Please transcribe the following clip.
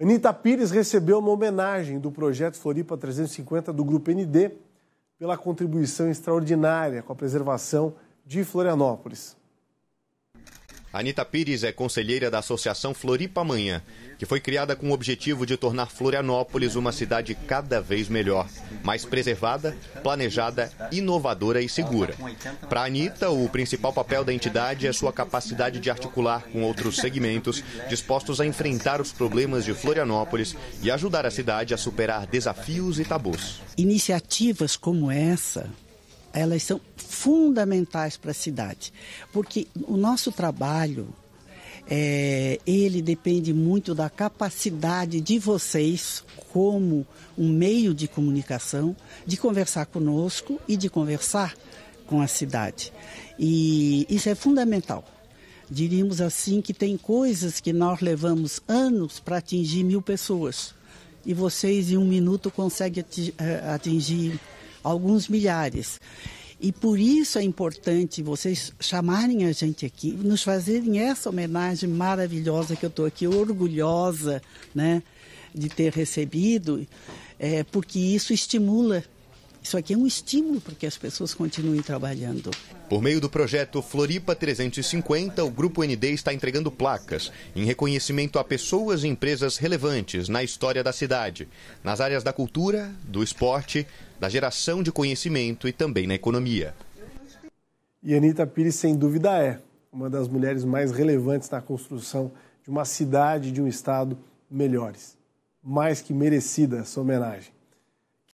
Anitta Pires recebeu uma homenagem do projeto Floripa 350 do Grupo ND pela contribuição extraordinária com a preservação de Florianópolis. Anitta Pires é conselheira da Associação Floripa Manhã, que foi criada com o objetivo de tornar Florianópolis uma cidade cada vez melhor, mais preservada, planejada, inovadora e segura. Para Anitta, o principal papel da entidade é sua capacidade de articular com outros segmentos dispostos a enfrentar os problemas de Florianópolis e ajudar a cidade a superar desafios e tabus. Iniciativas como essa, elas são fundamentais para a cidade, porque o nosso trabalho é, ele depende muito da capacidade de vocês, como um meio de comunicação, de conversar conosco e de conversar com a cidade. E isso é fundamental. Diríamos assim que tem coisas que nós levamos anos para atingir mil pessoas. E vocês, em um minuto, conseguem eh, atingir alguns milhares. E por isso é importante vocês chamarem a gente aqui, nos fazerem essa homenagem maravilhosa que eu estou aqui, orgulhosa né, de ter recebido, é, porque isso estimula. Isso aqui é um estímulo para que as pessoas continuem trabalhando. Por meio do projeto Floripa 350, o Grupo ND está entregando placas em reconhecimento a pessoas e empresas relevantes na história da cidade, nas áreas da cultura, do esporte, da geração de conhecimento e também na economia. E Anitta Pires, sem dúvida, é uma das mulheres mais relevantes na construção de uma cidade, de um Estado melhores. Mais que merecida essa homenagem.